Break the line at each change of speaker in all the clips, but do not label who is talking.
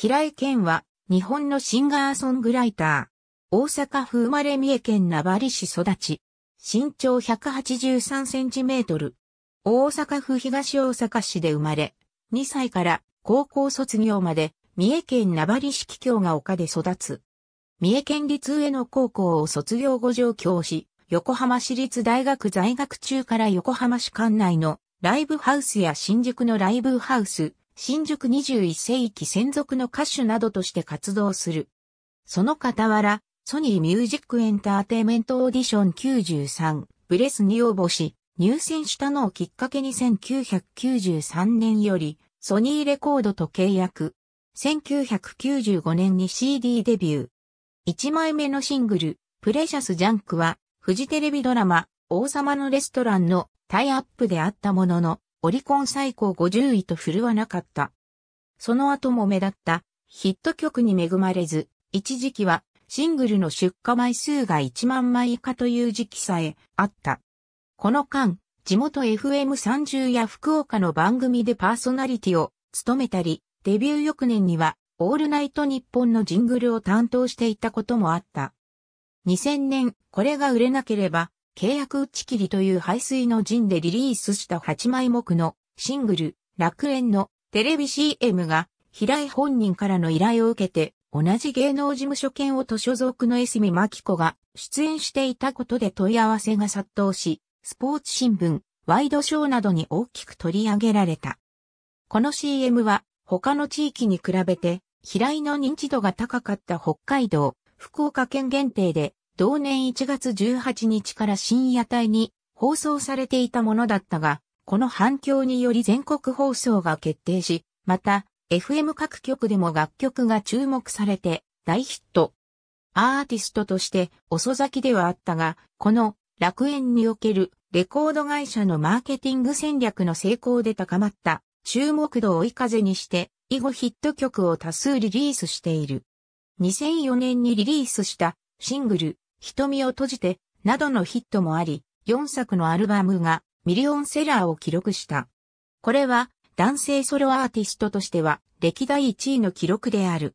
平井健は、日本のシンガーソングライター。大阪府生まれ三重県名張市育ち。身長183センチメートル。大阪府東大阪市で生まれ、2歳から高校卒業まで、三重県名張市桔梗が丘で育つ。三重県立上野高校を卒業後上京し、横浜市立大学在学中から横浜市管内のライブハウスや新宿のライブハウス、新宿21世紀専属の歌手などとして活動する。その傍ら、ソニーミュージックエンターテイメントオーディション93ブレスに応募し、入選したのをきっかけに1993年よりソニーレコードと契約。1995年に CD デビュー。1枚目のシングル、プレシャスジャンクは、フジテレビドラマ、王様のレストランのタイアップであったものの、オリコン最高50位と振るわなかった。その後も目立ったヒット曲に恵まれず、一時期はシングルの出荷枚数が1万枚以下という時期さえあった。この間、地元 FM30 や福岡の番組でパーソナリティを務めたり、デビュー翌年にはオールナイト日本のジングルを担当していたこともあった。2000年、これが売れなければ、契約打ち切りという排水の陣でリリースした8枚目のシングル、楽園のテレビ CM が平井本人からの依頼を受けて同じ芸能事務所兼を図所属の江住真紀子が出演していたことで問い合わせが殺到し、スポーツ新聞、ワイドショーなどに大きく取り上げられた。この CM は他の地域に比べて平井の認知度が高かった北海道、福岡県限定で同年1月18日から深夜帯に放送されていたものだったが、この反響により全国放送が決定し、また、FM 各局でも楽曲が注目されて大ヒット。アーティストとして遅咲きではあったが、この楽園におけるレコード会社のマーケティング戦略の成功で高まった注目度を追い風にして以後ヒット曲を多数リリースしている。2004年にリリースしたシングル瞳を閉じて、などのヒットもあり、4作のアルバムがミリオンセラーを記録した。これは男性ソロアーティストとしては歴代1位の記録である。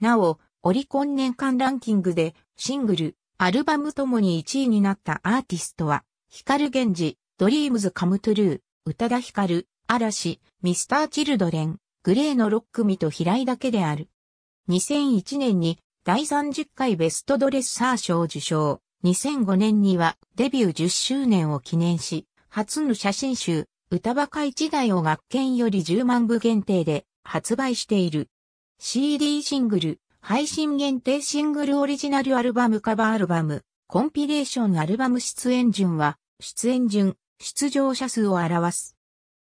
なお、オリコン年間ランキングでシングル、アルバムともに1位になったアーティストは、光源氏、ドリームズカムトゥルー、宇多田光、嵐、ミスターチルドレン、グレーの6組と平井だけである。2001年に第30回ベストドレッサー賞受賞。2005年にはデビュー10周年を記念し、初の写真集、歌ばか一代を学研より10万部限定で発売している。CD シングル、配信限定シングルオリジナルアルバムカバーアルバム、コンピレーションアルバム出演順は、出演順、出場者数を表す。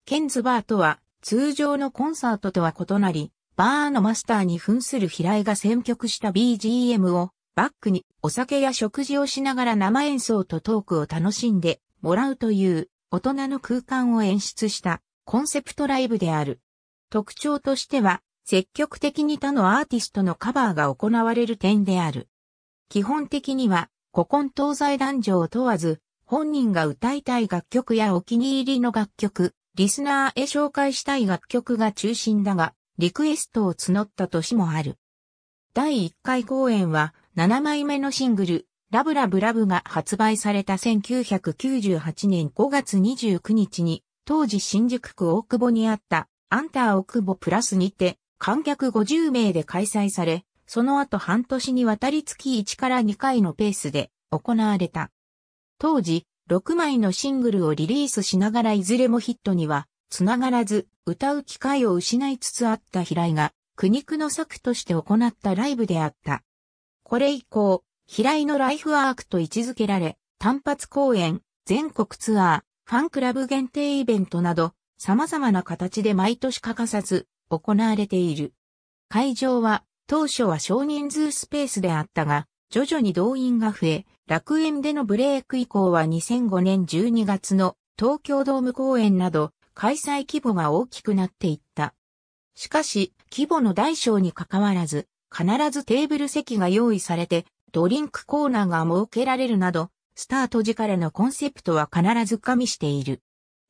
ケンズバーとは、通常のコンサートとは異なり、バーのマスターに扮する平井が選曲した BGM をバックにお酒や食事をしながら生演奏とトークを楽しんでもらうという大人の空間を演出したコンセプトライブである。特徴としては積極的に他のアーティストのカバーが行われる点である。基本的には古今東西男女を問わず本人が歌いたい楽曲やお気に入りの楽曲、リスナーへ紹介したい楽曲が中心だが、リクエストを募った年もある。第1回公演は7枚目のシングル、ラブラブラブが発売された1998年5月29日に、当時新宿区大久保にあったアンター大久保プラスにて観客50名で開催され、その後半年にわたり月1から2回のペースで行われた。当時、6枚のシングルをリリースしながらいずれもヒットにはつながらず、歌う機会を失いつつあった平井が、苦肉の策として行ったライブであった。これ以降、平井のライフワークと位置づけられ、単発公演、全国ツアー、ファンクラブ限定イベントなど、様々な形で毎年欠かさず、行われている。会場は、当初は少人数スペースであったが、徐々に動員が増え、楽園でのブレイク以降は2005年12月の東京ドーム公演など、開催規模が大きくなっていった。しかし、規模の大小に関わらず、必ずテーブル席が用意されて、ドリンクコーナーが設けられるなど、スタート時からのコンセプトは必ず加味している。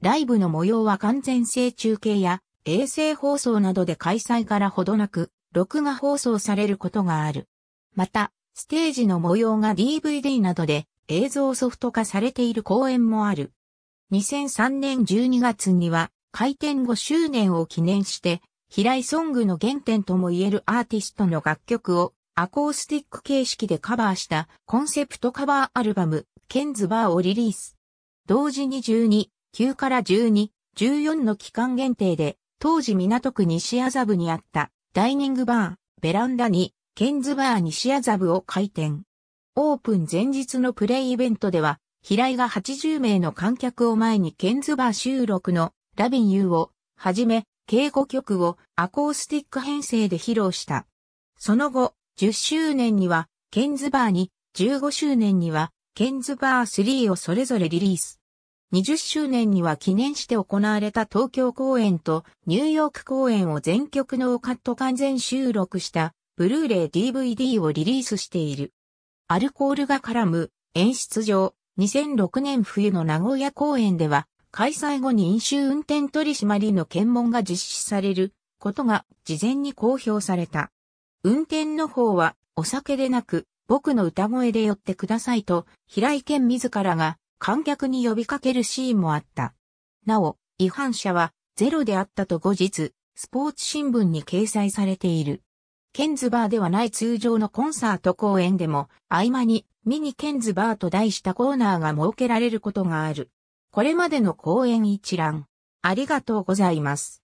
ライブの模様は完全性中継や衛星放送などで開催からほどなく、録画放送されることがある。また、ステージの模様が DVD などで映像ソフト化されている公演もある。2003年12月には開店5周年を記念して、平井ソングの原点とも言えるアーティストの楽曲をアコースティック形式でカバーしたコンセプトカバーアルバム、ケンズバーをリリース。同時に12、9から12、14の期間限定で、当時港区西麻布にあったダイニングバー、ベランダに、ケンズバー西麻布を開店。オープン前日のプレイイベントでは、平井が80名の観客を前にケンズバー収録のラビンユーをはじめ、敬語曲をアコースティック編成で披露した。その後、10周年には、ケンズバーに、15周年には、ケンズバー3をそれぞれリリース。20周年には記念して行われた東京公演とニューヨーク公演を全曲ノーカット完全収録したブルーレイ DVD をリリースしている。アルコールが絡む演出上、2006年冬の名古屋公演では、開催後に飲酒運転取締りの検問が実施されることが事前に公表された。運転の方はお酒でなく僕の歌声で寄ってくださいと平井健自らが観客に呼びかけるシーンもあった。なお、違反者はゼロであったと後日、スポーツ新聞に掲載されている。ケンズバーではない通常のコンサート公演でも、合間にミニケンズバーと題したコーナーが設けられることがある。これまでの公演一覧。ありがとうございます。